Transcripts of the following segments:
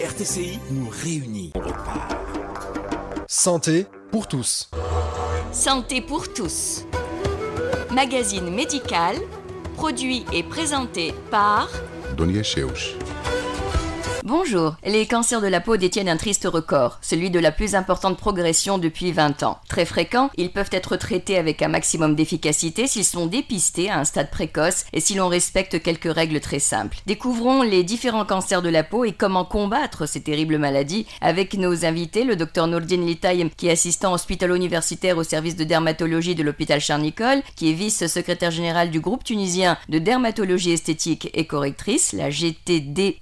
RTCI nous réunit. Santé pour tous. Santé pour tous. Magazine médical, produit et présenté par Donier Bonjour. Les cancers de la peau détiennent un triste record, celui de la plus importante progression depuis 20 ans. Très fréquents, ils peuvent être traités avec un maximum d'efficacité s'ils sont dépistés à un stade précoce et si l'on respecte quelques règles très simples. Découvrons les différents cancers de la peau et comment combattre ces terribles maladies avec nos invités, le docteur Nordin Litaïm, qui est assistant hospital universitaire au service de dermatologie de l'hôpital Charnicol, qui est vice-secrétaire général du groupe tunisien de dermatologie esthétique et correctrice, la GTDEC.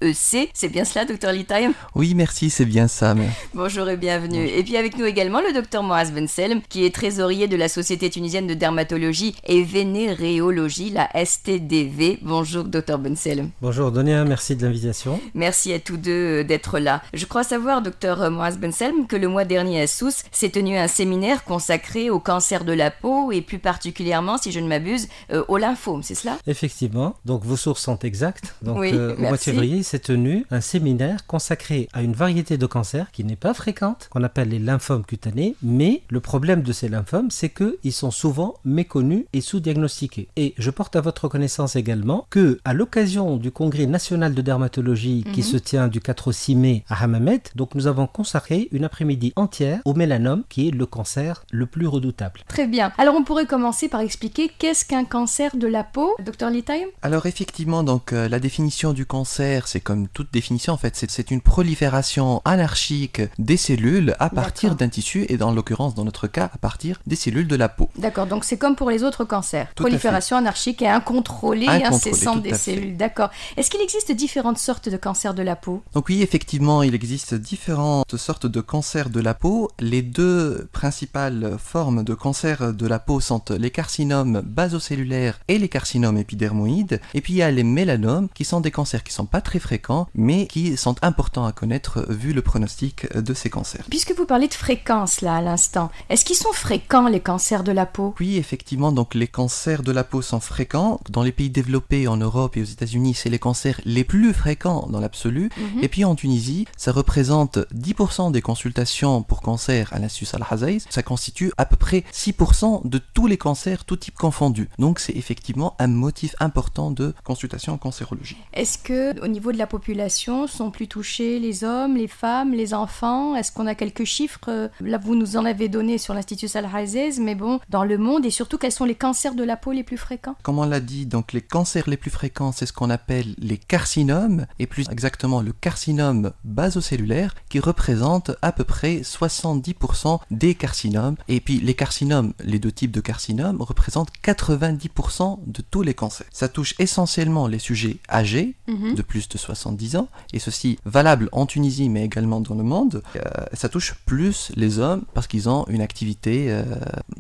C'est bien cela, docteur Litaïm Oui, merci, c'est bien ça. Mais... Bonjour et bienvenue. Et puis avec nous également le docteur Moaz Benselm, qui est trésorier de la Société tunisienne de dermatologie et vénéréologie, la STDV. Bonjour, docteur Benselm. Bonjour, Donia, merci de l'invitation. Merci à tous deux euh, d'être là. Je crois savoir, docteur euh, Moaz Benselm, que le mois dernier à Sousse s'est tenu un séminaire consacré au cancer de la peau et plus particulièrement, si je ne m'abuse, euh, au lymphome, c'est cela Effectivement. Donc vos sources sont exactes. Donc au mois de février s'est tenu un séminaire consacré à une variété de cancers qui n'est pas fréquente, qu'on appelle les lymphomes cutanés, mais le problème de ces lymphomes, c'est qu'ils sont souvent méconnus et sous-diagnostiqués. Et je porte à votre connaissance également que, à l'occasion du Congrès national de dermatologie qui mhm. se tient du 4 au 6 mai à Hammamet, donc nous avons consacré une après-midi entière au mélanome, qui est le cancer le plus redoutable. Très bien. Alors on pourrait commencer par expliquer qu'est-ce qu'un cancer de la peau, docteur Litheim Alors effectivement, donc euh, la définition du cancer, c'est comme toute définition en fait. C'est une prolifération anarchique des cellules à partir d'un tissu et dans l'occurrence, dans notre cas, à partir des cellules de la peau. D'accord, donc c'est comme pour les autres cancers. prolifération anarchique et incontrôlée, incessante des cellules. D'accord. Est-ce qu'il existe différentes sortes de cancers de la peau Donc oui, effectivement, il existe différentes sortes de cancers de la peau. Les deux principales formes de cancers de la peau sont les carcinomes basocellulaires et les carcinomes épidermoïdes. Et puis il y a les mélanomes qui sont des cancers qui sont pas très fréquents mais qui sont importants à connaître euh, vu le pronostic euh, de ces cancers. Puisque vous parlez de fréquence là à l'instant, est-ce qu'ils sont fréquents les cancers de la peau Oui, effectivement, donc les cancers de la peau sont fréquents. Dans les pays développés, en Europe et aux États-Unis, c'est les cancers les plus fréquents dans l'absolu. Mhm. Et puis en Tunisie, ça représente 10% des consultations pour cancer à l'Institut Al-Hazaïs. Ça constitue à peu près 6% de tous les cancers, tout type confondus. Donc c'est effectivement un motif important de consultation en cancérologie. Est-ce que au niveau de la population, sont plus touchés Les hommes, les femmes, les enfants Est-ce qu'on a quelques chiffres euh, Là, vous nous en avez donné sur l'Institut Salhazes, mais bon, dans le monde, et surtout, quels sont les cancers de la peau les plus fréquents Comme on l'a dit, donc les cancers les plus fréquents, c'est ce qu'on appelle les carcinomes, et plus exactement le carcinome basocellulaire, qui représente à peu près 70% des carcinomes. Et puis les carcinomes, les deux types de carcinomes, représentent 90% de tous les cancers. Ça touche essentiellement les sujets âgés, mm-hmm. de plus de 70 ans, et ceci valable en Tunisie mais également dans le monde, euh, ça touche plus les hommes parce qu'ils ont une activité euh,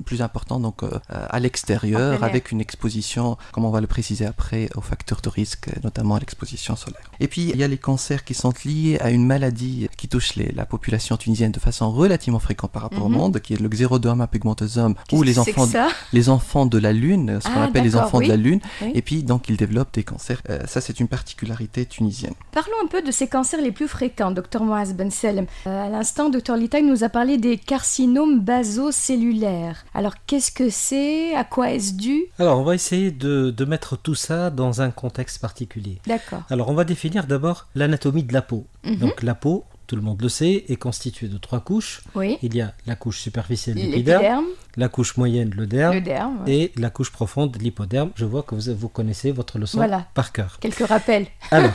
plus importante donc euh, à l'extérieur avec une exposition, comme on va le préciser après, aux facteurs de risque, notamment à l'exposition solaire. Et puis il y a les cancers qui sont liés à une maladie qui touche les, la population tunisienne de façon relativement fréquente par rapport au mhm. monde, qui est le xéroderma pigmentosum ou les enfants, les enfants de la lune, ce qu'on ah, appelle les enfants de la lune, et puis donc ils développent des cancers. ça c'est une particularité tunisienne. Parlons un peu de ces cancers les plus fréquents, docteur Moaz Ben euh, à l'instant, docteur Litaï nous a parlé des carcinomes basocellulaires. Alors, qu'est-ce que c'est À quoi est-ce dû Alors, on va essayer de, mettre tout ça dans un contexte particulier. D'accord. Alors, on va définir d'abord l'anatomie de la peau. Mhm. Donc, la peau, tout le monde le sait, est constitué de trois couches. Oui. Il y a la couche superficielle, l'épiderme, la couche moyenne, le derme, et la couche profonde, l'hypoderme. Je vois que vous, vous connaissez votre leçon par cœur. Quelques rappels. Alors,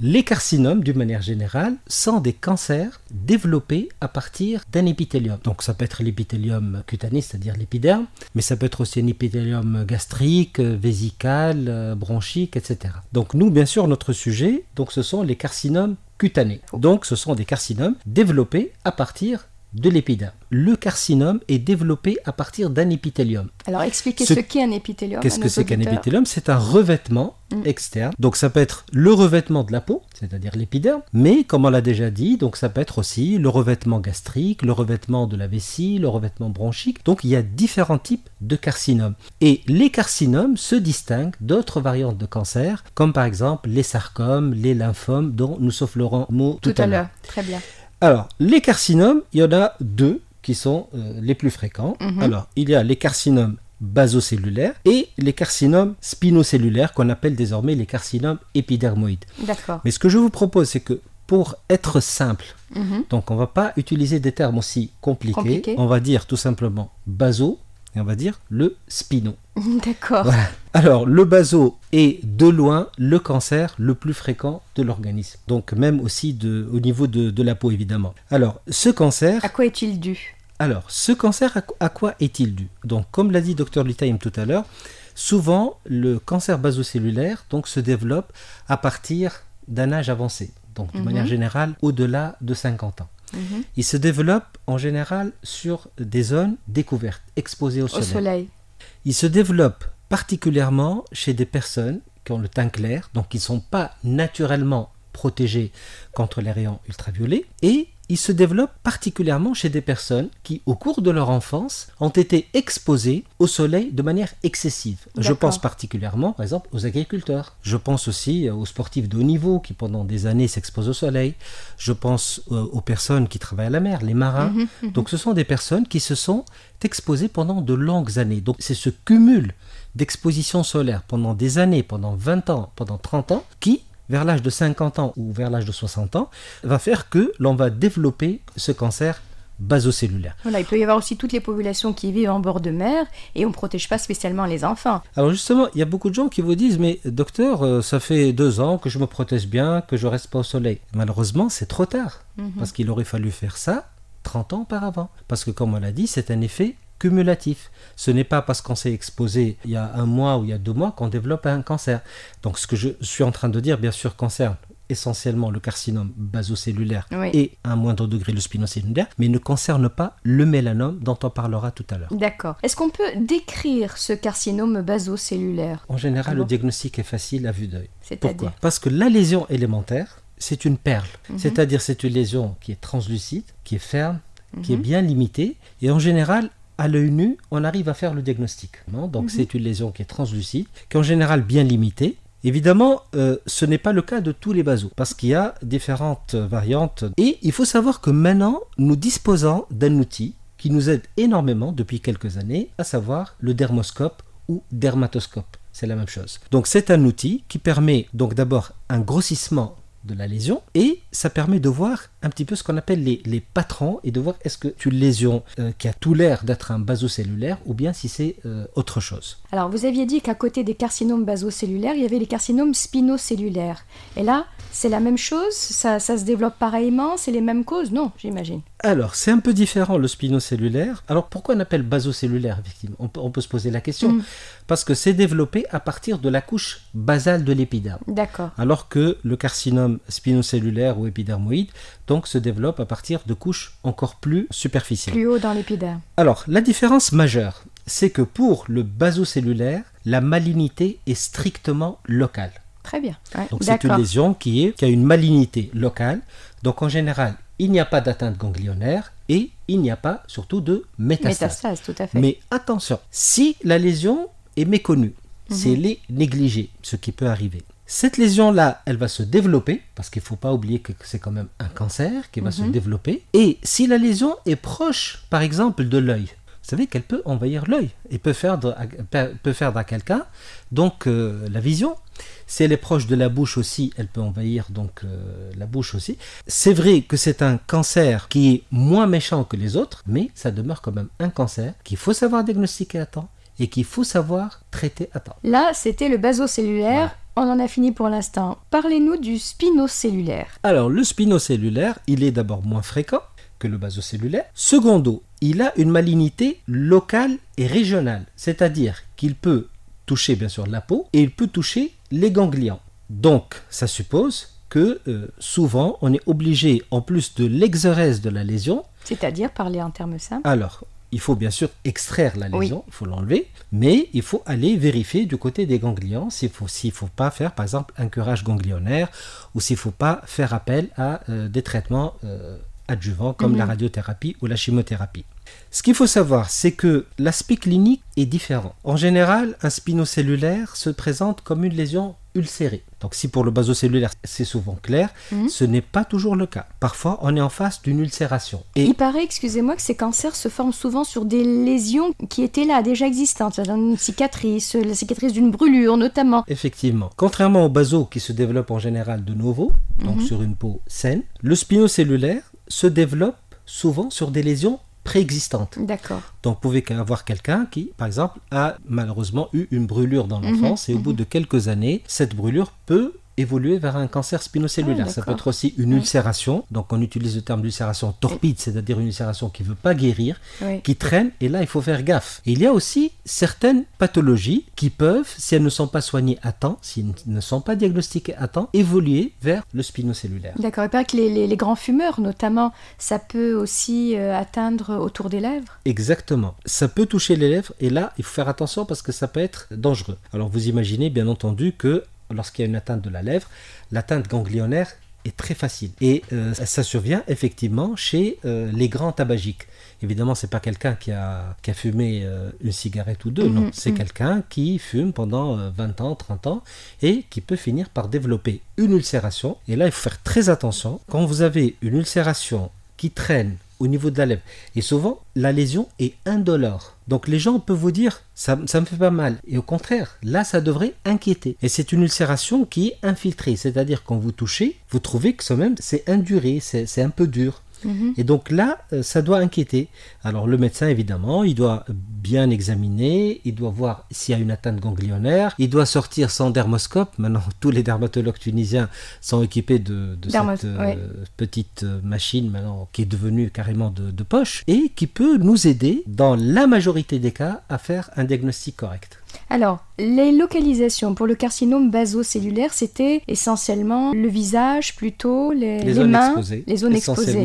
les carcinomes, d'une manière générale, sont des cancers développés à partir d'un épithélium. Donc, ça peut être l'épithélium cutané, c'est-à-dire l'épiderme, mais ça peut être aussi un épithélium gastrique, vésical, euh, bronchique, etc. Donc, nous, bien sûr, notre sujet, donc, ce sont les carcinomes cutané Donc ce sont des carcinomes développés à partir de l'épiderme. Le carcinome est développé à partir d'un épithélium. Alors expliquez ce, qu'est un épithélium. Qu'est-ce que c'est qu'un épithélium C'est un revêtement mm. externe. Donc ça peut être le revêtement de la peau, c'est-à-dire l'épiderme, mais comme on l'a déjà dit, donc ça peut être aussi le revêtement gastrique, le revêtement de la vessie, le revêtement bronchique. Donc il y a différents types de carcinomes. Et les carcinomes se distinguent d'autres variantes de cancer, comme par exemple les sarcomes, les lymphomes dont nous soufflerons mot tout, tout à l'heure. Très bien. Alors, les carcinomes, il y en a deux qui sont euh, les plus fréquents. Mhm. Alors, il y a les carcinomes basocellulaires et les carcinomes spinocellulaires qu'on appelle désormais les carcinomes épidermoïdes. D'accord. Mais ce que je vous propose, c'est que pour être simple, mhm. donc on ne va pas utiliser des termes aussi compliqués, on va dire tout simplement baso et on va dire le spino. D'accord. Alors, le baso est de loin le cancer le plus fréquent de l'organisme. Donc, même aussi de, au niveau de, la peau, évidemment. Alors, ce cancer. À quoi est-il dû Alors, ce cancer, à, quoi est-il dû Donc, comme l'a dit Dr. Lutheim tout à l'heure, souvent, le cancer basocellulaire donc, se développe à partir d'un âge avancé. Donc, de mhm. manière générale, au-delà de 50 ans. Mhm. Il se développe en général sur des zones découvertes, exposées au, soleil. Il se développe particulièrement chez des personnes qui ont le teint clair, donc qui ne sont pas naturellement protégés contre les rayons ultraviolets, et il se développe particulièrement chez des personnes qui, au cours de leur enfance, ont été exposées au soleil de manière excessive. Je pense particulièrement, par exemple, aux agriculteurs. Je pense aussi euh, aux sportifs de haut niveau qui, pendant des années, s'exposent au soleil. Je pense euh, aux personnes qui travaillent à la mer, les marins. Mhm, mhm. Donc, ce sont des personnes qui se sont exposées pendant de longues années. Donc, c'est ce cumul d'exposition solaire pendant des années, pendant 20 ans, pendant 30 ans, qui vers l'âge de 50 ans ou vers l'âge de 60 ans, va faire que l'on va développer ce cancer basocellulaire. il peut y avoir aussi toutes les populations qui vivent en bord de mer et on ne protège pas spécialement les enfants. Alors justement, il y a beaucoup de gens qui vous disent, mais docteur, euh, ça fait deux ans que je me protège bien, que je reste pas au soleil. Malheureusement, c'est trop tard, mhm. parce qu'il aurait fallu faire ça 30 ans auparavant. Parce que comme on l'a dit, c'est un effet cumulatif. Ce n'est pas parce qu'on s'est exposé il y a un mois ou il y a deux mois qu'on développe un cancer. Donc ce que je suis en train de dire, bien sûr, concerne essentiellement le carcinome basocellulaire et à un moindre degré le spinocellulaire, mais ne concerne pas le mélanome dont on parlera tout à l'heure. D'accord. Est-ce qu'on peut décrire ce carcinome basocellulaire En général, le diagnostic est facile à vue d'œil. Pourquoi Parce que la lésion élémentaire, c'est une perle. Mhm. C'est-à-dire c'est une lésion qui est translucide, qui est ferme, qui est mhm. bien limitée, et en général, à l'œil nu, on arrive à faire le diagnostic. Donc mhm. c'est une lésion qui est translucide, qui est en général bien limitée. Évidemment, euh, ce n'est pas le cas de tous les basos, parce qu'il y a différentes variantes. Et il faut savoir que maintenant, nous disposons d'un outil qui nous aide énormément depuis quelques années, à savoir le dermoscope ou dermatoscope. C'est la même chose. Donc c'est un outil qui permet donc d'abord un grossissement de la lésion et ça permet de voir un petit peu ce qu'on appelle les, patrons et de voir est-ce que tu lésions euh, qui a tout l'air d'être un basocellulaire ou bien si c'est euh, autre chose. Alors vous aviez dit qu'à côté des carcinomes basocellulaires, il y avait les carcinomes spinocellulaires. Et là, c'est la même chose ça, ça se développe pareillement C'est les mêmes causes Non, j'imagine. Alors, c'est un peu différent le spinocellulaire. Alors, pourquoi on appelle basocellulaire victime on peut, se poser la question. Mm. Parce que c'est développé à partir de la couche basale de l'épiderme. D'accord. Alors que le carcinome spinocellulaire ou épidermoïde donc se développe à partir de couches encore plus superficielles. Plus haut dans l'épiderme. Alors, la différence majeure, c'est que pour le basocellulaire, la malignité est strictement locale. Très bien. donc c'est une lésion qui, a une malignité locale. Donc en général, il n'y a pas d'atteinte ganglionnaire et il n'y a pas surtout de métastase. Métastase, tout à fait. Mais attention, si la lésion est méconnue, mhm. c'est les ce qui peut arriver, cette lésion-là, elle va se développer, parce qu'il ne faut pas oublier que c'est quand même un cancer qui va se mhm. développer. Et si la lésion est proche, par exemple, de l'œil, vous savez qu'elle peut envahir l'œil et peut faire peut faire à quelqu'un donc euh, la vision. Si elle est proche de la bouche aussi, elle peut envahir donc euh, la bouche aussi. C'est vrai que c'est un cancer qui est moins méchant que les autres, mais ça demeure quand même un cancer qu'il faut savoir diagnostiquer à temps et qu'il faut savoir traiter à temps. Là, c'était le basocellulaire. On en a fini pour l'instant. Parlez-nous du spinocellulaire. Alors, le spinocellulaire, il est d'abord moins fréquent que le basocellulaire. Secondo, il a une malignité locale et régionale, c'est-à-dire qu'il peut toucher bien sûr la peau et il peut toucher les ganglions. Donc, ça suppose que euh, souvent, on est obligé, en plus de l'exorèse de la lésion, c'est-à-dire, parler en termes simples Alors, il faut bien sûr extraire la lésion, il faut l'enlever, mais il faut aller vérifier du côté des ganglions s'il ne faut, faut, pas faire par exemple un curage ganglionnaire ou s'il ne faut pas faire appel à euh, des traitements euh, adjuvants comme la mhm. radiothérapie ou la chimiothérapie. Ce qu'il faut savoir, c'est que l'aspect clinique est différent. En général, un spinocellulaire se présente comme une lésion ulcéré. Donc si pour le basocellulaire c'est souvent clair, mhm. ce n'est pas toujours le cas. Parfois on est en face d'une ulcération. Et Il paraît, excusez-moi, que ces cancers se forment souvent sur des lésions qui étaient là, déjà existantes, une cicatrice, la cicatrice d'une brûlure notamment. Effectivement. Contrairement au baso qui se développe en général de nouveau, donc mhm. sur une peau saine, le spinocellulaire se développe souvent sur des lésions préexistante. D'accord. Donc, vous pouvez avoir quelqu'un qui, par exemple, a malheureusement eu une brûlure dans mhm. l'enfance et au bout de mhm. quelques années, cette brûlure peut évoluer vers un cancer spinocellulaire. Ah, ça peut être aussi une ulcération. Donc on utilise le terme d'ulcération torpide, c'est-à-dire une ulcération qui ne veut pas guérir, qui traîne, et là il faut faire gaffe. il y a aussi certaines pathologies qui peuvent, si elles ne sont pas soignées à temps, si elles ne sont pas diagnostiquées à temps, évoluer vers le spinocellulaire. D'accord, et pas que les, les, grands fumeurs notamment, ça peut aussi euh, atteindre autour des lèvres Exactement. Ça peut toucher les lèvres, et là il faut faire attention parce que ça peut être dangereux. Alors vous imaginez bien entendu que lorsqu'il y a une atteinte de la lèvre, l'atteinte ganglionnaire est très facile. Et euh, ça survient effectivement chez euh, les grands tabagiques. Évidemment, n'est pas quelqu'un qui a, fumé euh, une cigarette ou deux, mhm, non. Mhm. C'est quelqu'un qui fume pendant 20 ans, 30 ans et qui peut finir par développer une ulcération. Et là, il faut faire très attention. Quand vous avez une ulcération qui traîne au niveau de la lèvre. Et souvent, la lésion est indolore. Donc les gens peuvent vous dire ça, ça me fait pas mal. Et au contraire, là ça devrait inquiéter. Et c'est une ulcération qui est infiltrée, c'est-à-dire quand vous touchez, vous trouvez que ce même c'est induré, c'est un peu dur. Et donc là, euh, ça doit inquiéter. Alors le médecin, évidemment, il doit bien examiner, il doit voir s'il y a une atteinte ganglionnaire, il doit sortir son dermoscope. Maintenant, tous les dermatologues tunisiens sont équipés de, cette euh, petite euh, machine qui est devenue carrément de, de poche et qui peut nous aider, dans la majorité des cas, à faire un diagnostic correct. Alors, les localisations pour le carcinome basocellulaire, c'était essentiellement le visage, plutôt les, mains, les, zones exposées.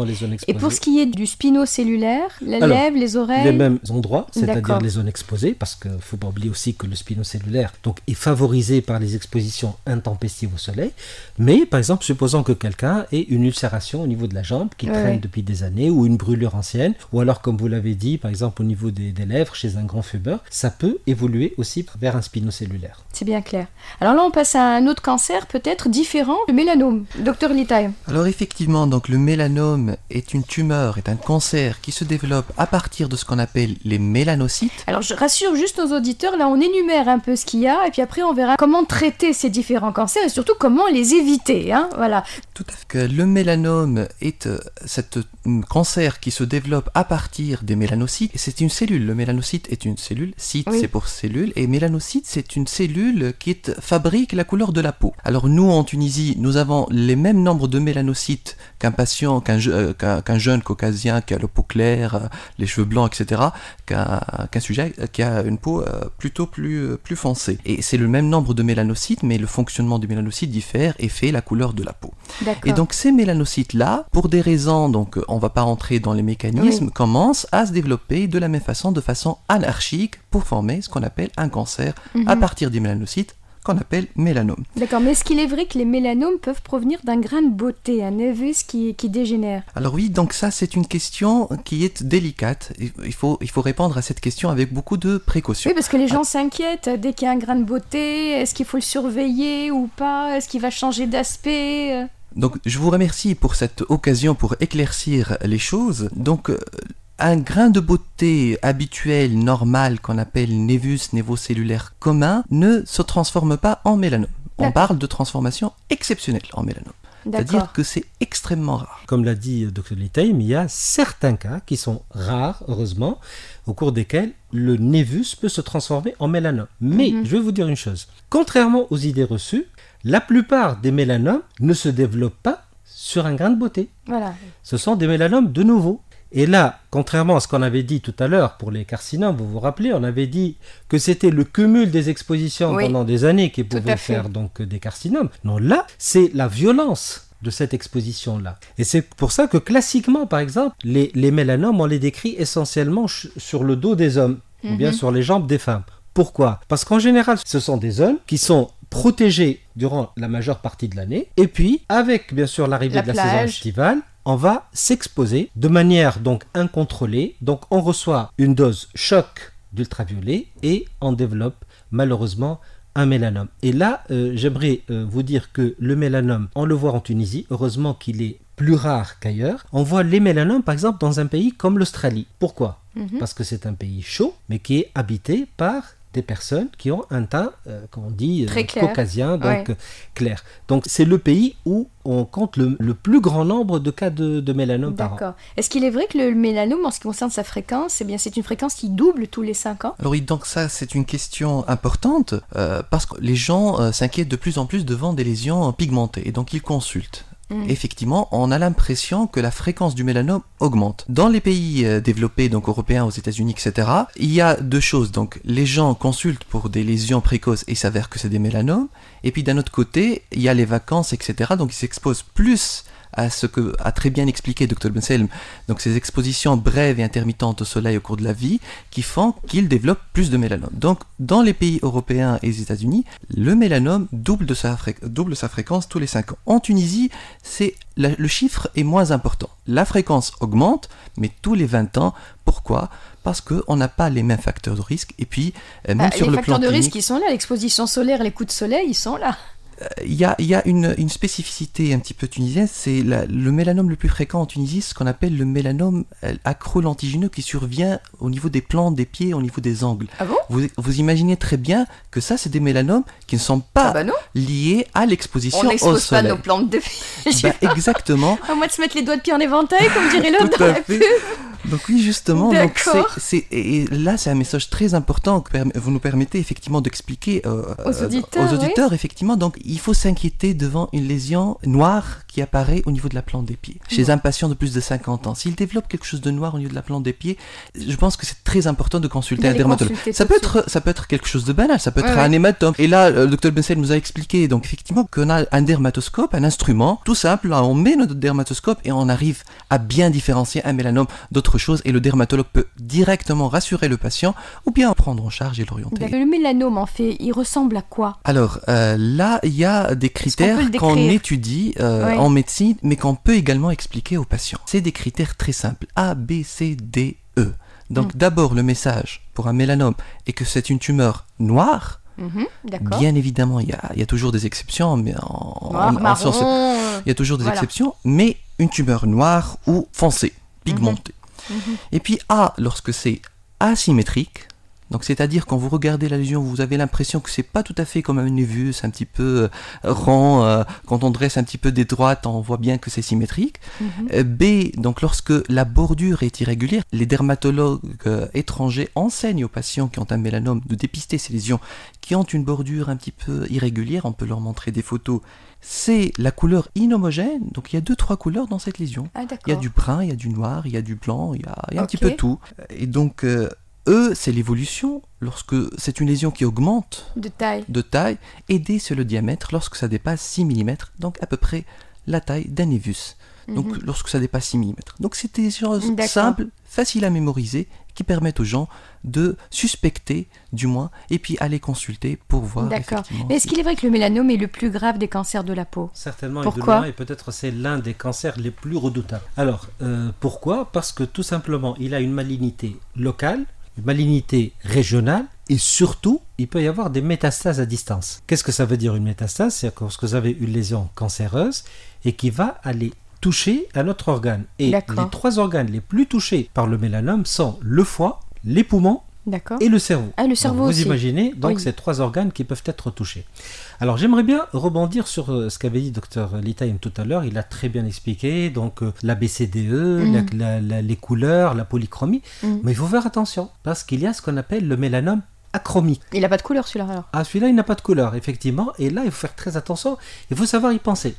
Et pour ce qui est du spinocellulaire, la lèvre, les oreilles. Les mêmes endroits, c'est-à-dire les zones exposées, parce qu'il ne faut pas oublier aussi que le spinocellulaire donc, est favorisé par les expositions intempestives au soleil. Mais par exemple, supposons que quelqu'un ait une ulcération au niveau de la jambe qui traîne depuis des années, ou une brûlure ancienne, ou alors, comme vous l'avez dit, par exemple, au niveau des, des lèvres, chez un grand fumeur, ça peut évoluer aussi vers un spinocellulaire. C'est bien clair. Alors là, on passe à un autre cancer peut-être différent, le mélanome. Docteur Litaï. Alors effectivement, donc le mélanome est une tumeur, est un cancer qui se développe à partir de ce qu'on appelle les mélanocytes. Alors je rassure juste nos auditeurs, là on énumère un peu ce qu'il y a et puis après on verra comment traiter ces différents cancers et surtout comment les éviter. Hein voilà. Tout à fait. Le mélanome est euh, cette euh, cancer qui se développe à partir des mélanocytes. C'est une cellule. Le mélanocyte est une cellule, Cite, c'est pour cellule et mélanocyte, c'est une cellule qui fabrique la couleur de la peau. Alors nous, en Tunisie, nous avons les mêmes nombres de mélanocytes qu'un patient, qu'un euh, jeune caucasien qui a la peau claire, euh, les cheveux blancs, etc., qu'un sujet qui a une peau euh, plutôt plus, plus foncée. Et c'est le même nombre de mélanocytes, mais le fonctionnement du mélanocyte diffère et fait la couleur de la peau. Et donc ces mélanocytes-là, pour des raisons, donc on va pas rentrer dans les mécanismes, commencent à se développer de la même façon, de façon anarchique, pour former ce qu'on appelle un cancer à mhm. partir des mélanocytes qu'on appelle mélanome. D'accord, mais est-ce qu'il est vrai que les mélanomes peuvent provenir d'un grain de beauté, un nevus qui, qui, dégénère Alors oui, donc ça c'est une question qui est délicate. Il faut, il faut répondre à cette question avec beaucoup de précautions. Oui, parce que les gens ah. s'inquiètent euh, dès qu'il y a un grain de beauté, est-ce qu'il faut le surveiller ou pas Est-ce qu'il va changer d'aspect euh donc je vous remercie pour cette occasion pour éclaircir les choses. Donc euh, un grain de beauté habituel, normal, qu'on appelle névus, névocellulaire commun, ne se transforme pas en mélanome. On parle de transformation exceptionnelle en mélanome. C'est-à-dire que c'est extrêmement rare. Comme l'a dit euh, Dr. Litaim, il y a certains cas qui sont rares, heureusement, au cours desquels le névus peut se transformer en mélanome. Mais mhm. je vais vous dire une chose. Contrairement aux idées reçues, la plupart des mélanomes ne se développent pas sur un grain de beauté. Ce sont des mélanomes de nouveau. Et là, contrairement à ce qu'on avait dit tout à l'heure pour les carcinomes, vous vous rappelez, on avait dit que c'était le cumul des expositions pendant des années qui pouvait faire donc des carcinomes. Non, là, c'est la violence de cette exposition-là. Et c'est pour ça que classiquement, par exemple, les, mélanomes, on les décrit essentiellement sur le dos des hommes, ou bien mhm. sur les jambes des femmes. Pourquoi Parce qu'en général, ce sont des hommes qui sont protégés durant la majeure partie de l'année. Et puis, avec bien sûr l'arrivée de la saison estivale, on va s'exposer de manière donc incontrôlée. Donc on reçoit une dose choc d'ultraviolet et on développe malheureusement un mélanome. Et là, euh, j'aimerais euh, vous dire que le mélanome, on le voit en Tunisie, heureusement qu'il est plus rare qu'ailleurs. On voit les mélanomes, par exemple, dans un pays comme l'Australie. Pourquoi mhm. Parce que c'est un pays chaud, mais qui est habité par des personnes qui ont un teint, euh, comme on dit, euh, caucasien, donc euh, clair. Donc c'est le pays où on compte le, plus grand nombre de cas de, mélanome par D'accord. Est-ce qu'il est vrai que le mélanome, en ce qui concerne sa fréquence, eh bien c'est une fréquence qui double tous les 5 ans Alors oui, donc ça c'est une question importante parce que les gens s'inquiètent de plus en plus devant des lésions pigmentées et donc ils consultent. Mm. Effectivement, on a l'impression que la fréquence du mélanome augmente. Dans les pays euh, développés, donc européens, aux États-Unis, etc., il y a deux choses. Donc, les gens consultent pour des lésions précoces et s'avère que c'est des mélanomes. Et puis, d'un autre côté, il y a les vacances, etc. Donc, ils s'exposent plus à ce que a très bien expliqué Dr. Benselm, donc ces expositions brèves et intermittentes au soleil au cours de la vie qui font qu'il développe plus de mélanome. Donc dans les pays européens et les États-Unis, le mélanome double, de sa, double sa fréquence tous les 5 ans. En Tunisie, c'est le chiffre est moins important. La fréquence augmente, mais tous les 20 ans. Pourquoi Parce qu'on n'a pas les mêmes facteurs de risque. Et puis, euh, même bah, sur le plan Les facteurs de risque, ils sont là. L'exposition solaire, les coups de soleil, ils sont là. Euh, il y a, une, spécificité un petit peu tunisienne, c'est le mélanome le plus fréquent en Tunisie, ce qu'on appelle le mélanome euh, acro qui survient au niveau des plantes, des pieds, au niveau des angles. Ah bon vous, imaginez très bien que ça, c'est des mélanomes qui ne sont pas ah bah liés à l'exposition au soleil. On n'expose pas nos plantes de pieds. Bah, exactement. À moins de se mettre les doigts de pied en éventail, comme dirait l'autre dans la Donc oui, justement, donc et là, c'est un message très important que vous nous permettez effectivement d'expliquer euh, aux auditeurs, effectivement. Donc, il faut s'inquiéter devant une lésion noire qui apparaît au niveau de la plante des pieds. Chez un patient de plus de 50 ans, s'il développe quelque chose de noir au niveau de la plante des pieds, je pense que c'est très important de consulter un dermatologue. Ça peut, être, ça peut être quelque chose de banal, ça peut être un hématome. Et là, euh, le docteur Bensel nous a expliqué donc effectivement qu'on a un dermatoscope, un instrument tout simple. Là, hein, on met notre dermatoscope et on arrive à bien différencier un mélanome d'autre chose et le dermatologue peut directement rassurer le patient ou bien en prendre en charge et l'orienter. Le mélanome en fait, il ressemble à quoi Alors euh, là, il y a des critères qu'on étudie euh, en médecine, mais qu'on peut également expliquer aux patients C'est des critères très simples A, B, C, D, E. Donc mm. d'abord, le message pour un mélanome est que c'est une tumeur noire. Mhm, Bien évidemment, il y, a, toujours des exceptions, mais en, il y a toujours des exceptions, mais une tumeur noire ou foncée, pigmentée. Mhm. Mhm. Et puis A, lorsque c'est asymétrique, donc c'est-à-dire quand vous regardez la lésion, vous avez l'impression que c'est pas tout à fait comme un névus, c'est un petit peu rang euh, rond. Euh, quand on dresse un petit peu des droites, on voit bien que c'est symétrique. Mhm. Euh, B, donc lorsque la bordure est irrégulière, les dermatologues étrangers enseignent aux patients qui ont un mélanome de dépister ces lésions qui ont une bordure un petit peu irrégulière. On peut leur montrer des photos. C'est la couleur inhomogène, donc il y a deux trois couleurs dans cette lésion. Ah, il y a du brun, il y a du noir, il y a du blanc, il y a, un petit peu tout. Et donc E, c'est l'évolution, lorsque c'est une lésion qui augmente de taille. de taille, et D, c'est le diamètre lorsque ça dépasse 6 mm, donc à peu près la taille d'un névus. Donc mhm. lorsque ça dépasse 6 mm. Donc c'est des choses simples, faciles à mémoriser, qui permettent aux gens de suspecter, du moins, et puis aller consulter pour voir. D'accord. Mais est-ce qu'il est vrai que le mélanome est le plus grave des cancers de la peau Certainement, pourquoi et peut-être c'est l'un des cancers les plus redoutables. Alors, euh, pourquoi Parce que tout simplement, il a une malignité locale, malignité régionale et surtout, il peut y avoir des métastases à distance. Qu'est-ce que ça veut dire une métastase C'est lorsque vous avez une lésion cancéreuse et qui va aller toucher un autre organe. Et les trois organes les plus touchés par le mélanome sont le foie, les poumons D'accord. Et le cerveau. Ah, le cerveau Vous imaginez donc ces trois organes qui peuvent être touchés. Alors j'aimerais bien rebondir sur euh, ce qu'avait dit docteur Litaim tout à l'heure. Il a très bien expliqué donc euh, la BCDE, mhm. les couleurs, la polychromie. Mhm. Mais il faut faire attention parce qu'il y a ce qu'on appelle le mélanome achromique. Il n'a pas de couleur celui-là alors Ah celui-là il n'a pas de couleur effectivement. Et là il faut faire très attention. Il faut savoir y penser.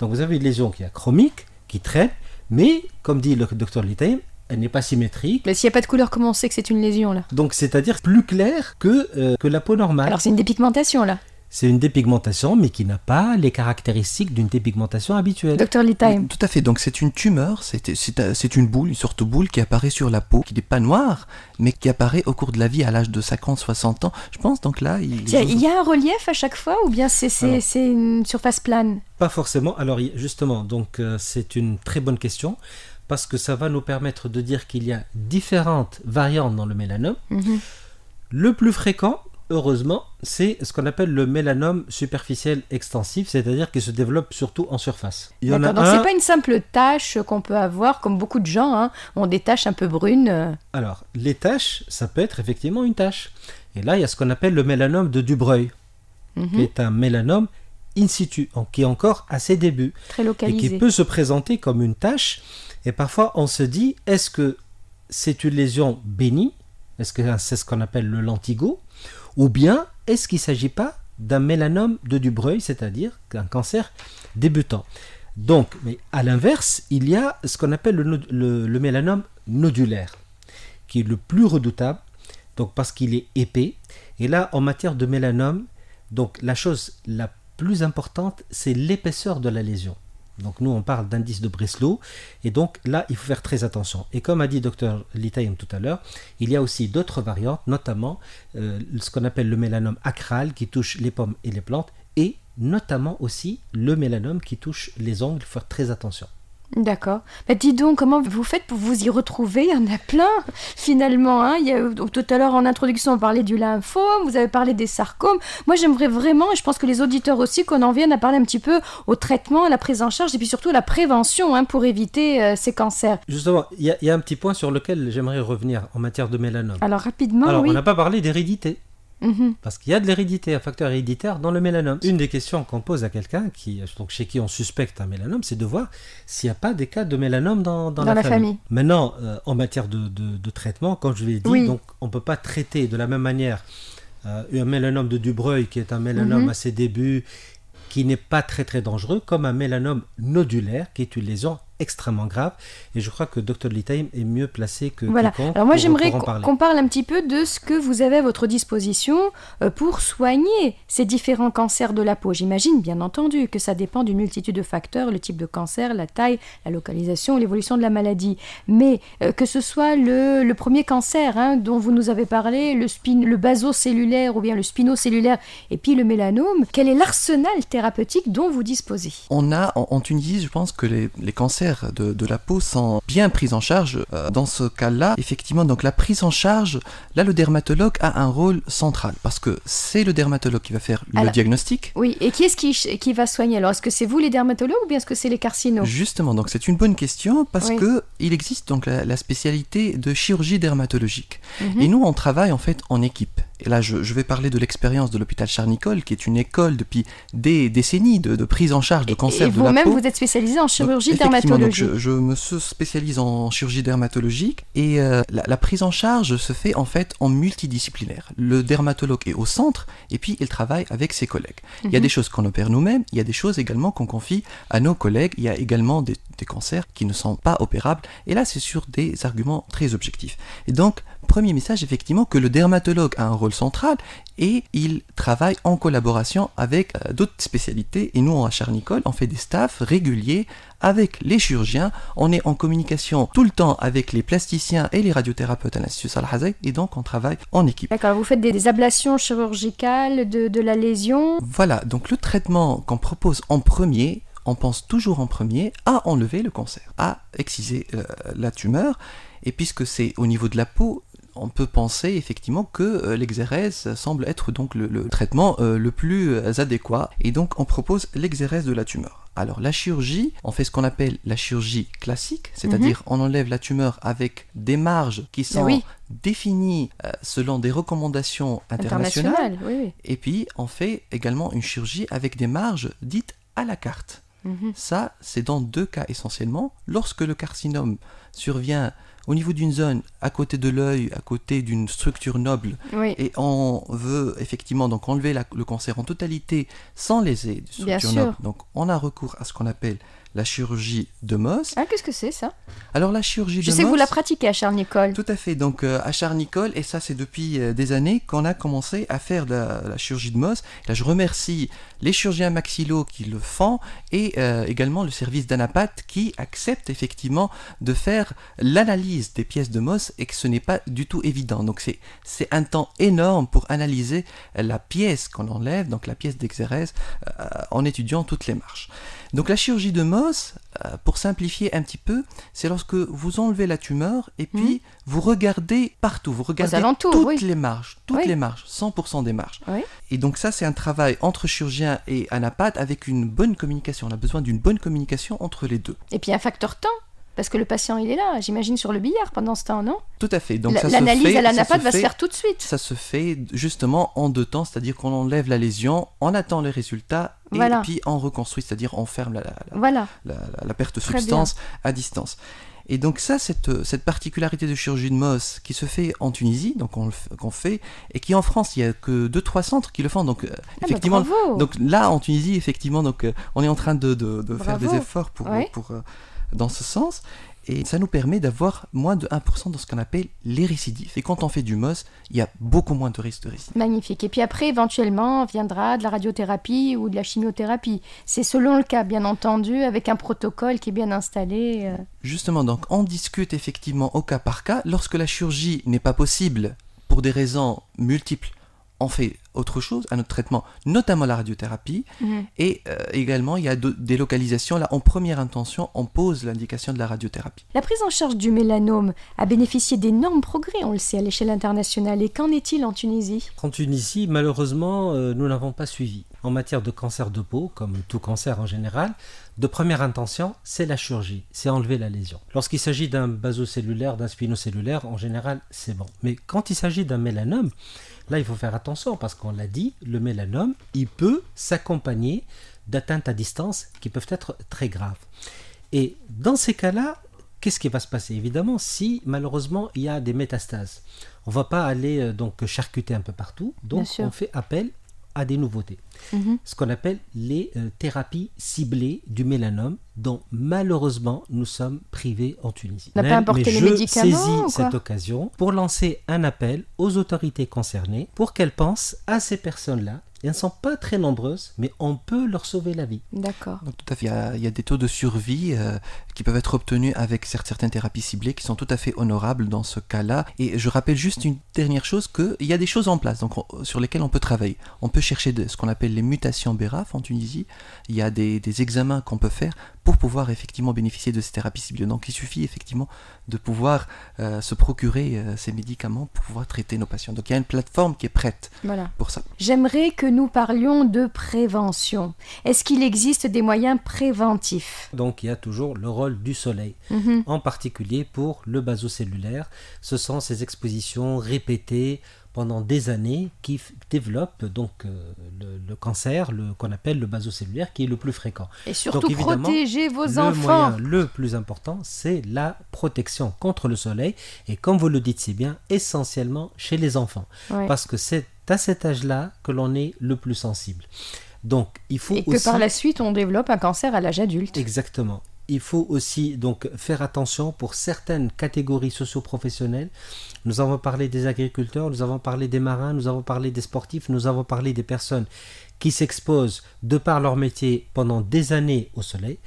Donc vous avez une lésion qui est achromique, qui traîne, mais comme dit le docteur Litaim, elle n'est pas symétrique. Mais s'il n'y a pas de couleur, comment on sait que c'est une lésion là Donc c'est-à-dire plus clair que, euh, que la peau normale. Alors c'est une dépigmentation là c'est une dépigmentation, mais qui n'a pas les caractéristiques d'une dépigmentation habituelle. Docteur Litaim. Tout à fait. Donc, c'est une tumeur, c'est une boule, une sorte de boule qui apparaît sur la peau, qui n'est pas noire, mais qui apparaît au cours de la vie à l'âge de 50, 60 ans. Je pense, donc là. Il, y a, un relief à chaque fois, ou bien c'est une surface plane Pas forcément. Alors, justement, donc, euh, c'est une très bonne question parce que ça va nous permettre de dire qu'il y a différentes variantes dans le mélanome. Mhm. Le plus fréquent, heureusement, c'est ce qu'on appelle le mélanome superficiel extensif, c'est-à-dire qu'il se développe surtout en surface. Il y c'est pas une simple tâche qu'on peut avoir, comme beaucoup de gens hein. ont des tâches un peu brunes. Euh. Alors, les tâches, ça peut être effectivement une tâche. Et là, il y a ce qu'on appelle le mélanome de Dubreuil, mhm. qui est un mélanome in situ, qui est encore à ses débuts. Très localisé. Et qui peut se présenter comme une tache, et parfois, on se dit, est-ce que c'est une lésion bénie Est-ce que c'est ce qu'on appelle le lentigo Ou bien, est-ce qu'il ne s'agit pas d'un mélanome de Dubreuil, c'est-à-dire d'un cancer débutant Donc, mais à l'inverse, il y a ce qu'on appelle le, le mélanome nodulaire, qui est le plus redoutable, donc parce qu'il est épais. Et là, en matière de mélanome, donc la chose la plus importante, c'est l'épaisseur de la lésion. Donc nous, on parle d'indice de Breslau. Et donc là, il faut faire très attention. Et comme a dit Dr Litaïm tout à l'heure, il y a aussi d'autres variantes, notamment euh, ce qu'on appelle le mélanome acral qui touche les pommes et les plantes, et notamment aussi le mélanome qui touche les ongles. Il faut faire très attention. D'accord. Bah, dis donc, comment vous faites pour vous y retrouver Il y en a plein, finalement. Hein Il y a, euh, tout à l'heure, en introduction, on parlait du lymphome, vous avez parlé des sarcomes. Moi, j'aimerais vraiment, et je pense que les auditeurs aussi, qu'on en vienne à parler un petit peu au traitement, à la prise en charge, et puis surtout à la prévention hein, pour éviter euh, ces cancers. Justement, il y, a un petit point sur lequel j'aimerais revenir en matière de mélanome. Alors, rapidement, Alors, on n'a pas parlé d'hérédité. Mhm. Parce qu'il y a de l'hérédité, un facteur héréditaire dans le mélanome. Une des questions qu'on pose à quelqu'un qui, donc chez qui on suspecte un mélanome, c'est de voir s'il n'y a pas des cas de mélanome dans, la, famille. Maintenant, euh, en matière de, traitement, comme je l'ai dit, donc, on ne peut pas traiter de la même manière euh, un mélanome de Dubreuil, qui est un mélanome mhm. à ses débuts, qui n'est pas très très dangereux, comme un mélanome nodulaire, qui est une lésion extrêmement grave. Et je crois que Dr. Litheim est mieux placé que voilà. Alors moi j'aimerais qu'on parle un petit peu de ce que vous avez à votre disposition euh, pour soigner ces différents cancers de la peau. J'imagine bien entendu que ça dépend d'une multitude de facteurs, le type de cancer, la taille, la localisation, l'évolution de la maladie. Mais euh, que ce soit le, le premier cancer hein, dont vous nous avez parlé, le, spin, le basocellulaire ou bien le spinocellulaire, et puis le mélanome, quel est l'arsenal thérapeutique dont vous disposez On a en, Tunisie, je pense que les, les cancers de, la peau sont bien prises en charge. Euh, dans ce cas-là, effectivement, donc la prise en charge, là, le dermatologue a un rôle central parce que c'est le dermatologue qui va faire le diagnostic. Oui, et qui est-ce qui, va soigner Alors, est-ce que c'est vous les dermatologues ou bien est-ce que c'est les carcinos Justement, donc c'est une bonne question parce que il existe donc la, spécialité de chirurgie dermatologique. Mhm. Et nous, on travaille en fait en équipe et là je, vais parler de l'expérience de l'hôpital Charnicole, qui est une école depuis des décennies de, prise en charge de cancer de la peau. vous-même, vous êtes spécialisé en chirurgie dermatologique. Donc je, me spécialise en chirurgie dermatologique, et euh, la, prise en charge se fait en fait en multidisciplinaire. Le dermatologue est au centre, et puis il travaille avec ses collègues. Il y a mhm. des choses qu'on opère nous-mêmes, il y a des choses également qu'on confie à nos collègues, il y a également des, des cancers qui ne sont pas opérables, et là c'est sur des arguments très objectifs. Et donc Premier message, effectivement, que le dermatologue a un rôle central et il travaille en collaboration avec euh, d'autres spécialités. Et nous, à Charnicole, on fait des staffs réguliers avec les chirurgiens. On est en communication tout le temps avec les plasticiens et les radiothérapeutes à l'Institut Salhazek et donc on travaille en équipe. D'accord, vous faites des, ablations chirurgicales de la lésion Voilà, donc le traitement qu'on propose en premier, on pense toujours en premier à enlever le cancer, à exciser euh, la tumeur. Et puisque c'est au niveau de la peau, on peut penser effectivement que euh, l'exérèse semble être donc le, traitement euh, le plus euh, adéquat, et donc on propose l'exérèse de la tumeur. Alors la chirurgie, on fait ce qu'on appelle la chirurgie classique, c'est-à-dire mhm. on enlève la tumeur avec des marges qui ah sont définies selon des recommandations internationales. Et puis on fait également une chirurgie avec des marges dites à la carte. Mhm. Ça, c'est dans deux cas essentiellement. Lorsque le carcinome survient au niveau d'une zone, à côté de l'œil, à côté d'une structure noble, et on veut effectivement donc enlever le cancer en totalité sans léser de Donc on a recours à ce qu'on appelle la chirurgie de Moss. Ah, qu'est-ce que c'est ça Alors la chirurgie Je de Je sais que vous la pratiquez à nicole Tout à fait. Donc euh, à Nicole, et ça c'est depuis euh, des années qu'on a commencé à faire la, chirurgie de Moss. Là, je remercie les chirurgiens maxillo qui le font et euh, également le service d'anapath qui accepte effectivement de faire l'analyse des pièces de Moss et que ce n'est pas du tout évident. Donc c'est un temps énorme pour analyser la pièce qu'on enlève, donc la pièce d'exérèse, euh, en étudiant toutes les marches. Donc la chirurgie de Moss, euh, pour simplifier un petit peu, c'est lorsque vous enlevez la tumeur et puis hmm. vous regardez partout, vous regardez toutes les marches, toutes les marches, 100% des marches. Et donc ça, c'est un travail entre chirurgien et anapathe avec une bonne communication. On a besoin d'une bonne communication entre les deux. Et puis un facteur temps parce que le patient, il est là, j'imagine, sur le billard pendant ce temps, non Tout à fait. Donc L'analyse à la va se faire tout de suite. Ça se fait justement en deux temps, c'est-à-dire qu'on enlève la lésion, on attend les résultats, et puis on reconstruit, c'est-à-dire on ferme la, la, la, perte de substance à distance. Et donc ça, cette, euh, cette, particularité de chirurgie de mos qui se fait en Tunisie, donc qu'on fait, et qui en France, il n'y a que deux trois centres qui le font. Donc, euh, ah, effectivement, donc là, en Tunisie, effectivement, donc, euh, on est en train de, faire des efforts pour, pour dans ce sens. Et ça nous permet d'avoir moins de 1% dans ce qu'on appelle les récidives. Et quand on fait du MOS, il y a beaucoup moins de risques de récidive. Magnifique. Et puis après, éventuellement, viendra de la radiothérapie ou de la chimiothérapie. C'est selon le cas, bien entendu, avec un protocole qui est bien installé. Euh. Justement, donc on discute effectivement au cas par cas. Lorsque la chirurgie n'est pas possible pour des raisons multiples, on fait autre chose à notre traitement, notamment la radiothérapie. Mhm. Et euh, également, il y a des localisations. Là, en première intention, on pose l'indication de la radiothérapie. La prise en charge du mélanome a bénéficié d'énormes progrès, on le sait, à l'échelle internationale. Et qu'en est-il en Tunisie En Tunisie, malheureusement, euh, nous n'avons pas suivi. En matière de cancer de peau, comme tout cancer en général, de première intention, c'est la chirurgie, c'est enlever la lésion. Lorsqu'il s'agit d'un basocellulaire, d'un spinocellulaire, en général, c'est bon. Mais quand il s'agit d'un mélanome, Là, il faut faire attention parce qu'on l'a dit, le mélanome, il peut s'accompagner d'atteintes à distance qui peuvent être très graves. Et dans ces cas-là, qu'est-ce qui va se passer Évidemment, si malheureusement il y a des métastases, on ne va pas aller euh, donc charcuter un peu partout, donc on fait appel à des nouveautés. Mhm. Ce qu'on appelle les euh, thérapies ciblées du mélanome, dont malheureusement nous sommes privés en Tunisie. On pas les médicaments. cette occasion pour lancer un appel aux autorités concernées pour qu'elles pensent à ces personnes-là elles ne sont pas très nombreuses, mais on peut leur sauver la vie. D'accord. Tout à fait. Il y, a, des taux de survie euh, qui peuvent être obtenus avec certaines thérapies ciblées qui sont tout à fait honorables dans ce cas-là. Et je rappelle juste une dernière chose qu'il y a des choses en place donc sur lesquelles on peut travailler. On peut chercher de, ce qu'on appelle les mutations BRAF en Tunisie. Il y a des, examens qu'on peut faire pour pouvoir effectivement bénéficier de ces thérapies ciblées. Donc il suffit effectivement de pouvoir euh, se procurer euh, ces médicaments pour pouvoir traiter nos patients. Donc il y a une plateforme qui est prête pour ça. J'aimerais que nous parlions de prévention. Est-ce qu'il existe des moyens préventifs Donc il y a toujours le rôle du soleil, mhm. en particulier pour le basocellulaire. Ce sont ces expositions répétées pendant des années qui développent donc euh, le, cancer qu'on appelle le basocellulaire qui est le plus fréquent. Et surtout protéger vos le enfants. le plus important c'est la protection contre le soleil et comme vous le dites si bien essentiellement chez les enfants parce que c'est c'est à cet âge-là que l'on est le plus sensible. Donc, il faut et que par la suite on développe un cancer à l'âge adulte. Exactement. Il faut aussi donc faire attention pour certaines catégories socioprofessionnelles. Nous avons parlé des agriculteurs, nous avons parlé des marins, nous avons parlé des sportifs, nous avons parlé des personnes qui s'exposent de par leur métier pendant des années au soleil.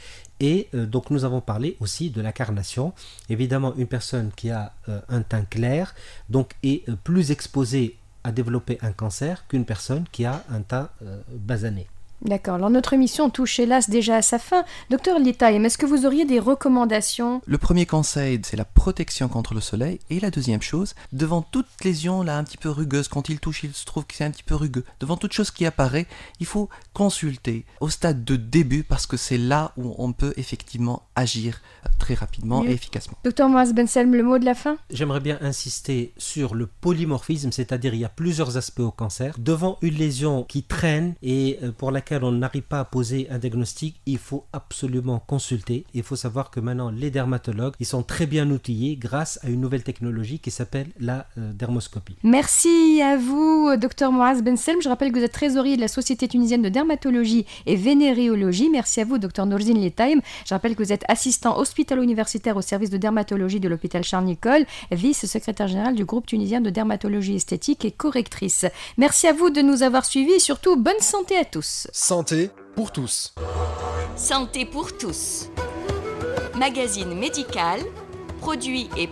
Et euh, donc nous avons parlé aussi de la carnation. Évidemment, une personne qui a euh, un teint clair donc est euh, plus exposée à développer un cancer qu'une personne qui a un tas euh, basané. D'accord. Alors notre émission touche hélas déjà à sa fin. Docteur Litaïm, est-ce que vous auriez des recommandations Le premier conseil, c'est la protection contre le soleil. Et la deuxième chose, devant toute lésion là un petit peu rugueuse, quand il touche, il se trouve que c'est un petit peu rugueux. Devant toute chose qui apparaît, il faut consulter au stade de début parce que c'est là où on peut effectivement agir très rapidement et efficacement. Docteur Moaz Benselm, le mot de la fin J'aimerais bien insister sur le polymorphisme, c'est-à-dire il y a plusieurs aspects au cancer. Devant une lésion qui traîne et euh, pour laquelle on n'arrive pas à poser un diagnostic, il faut absolument consulter. Il faut savoir que maintenant, les dermatologues, ils sont très bien outillés grâce à une nouvelle technologie qui s'appelle la euh, dermoscopie. Merci à vous, docteur Moaz Benselm. Je rappelle que vous êtes trésorier de la Société tunisienne de dermatologie et vénérologie. Merci à vous, docteur Nourzine Letaim. Je rappelle que vous êtes assistant hospital universitaire au service de dermatologie de l'hôpital Charles-Nicolle, vice-secrétaire général du groupe tunisien de dermatologie esthétique et correctrice. Merci à vous de nous avoir suivis et surtout, bonne santé à tous. Santé pour tous. Santé pour tous. Magazine médical, produits et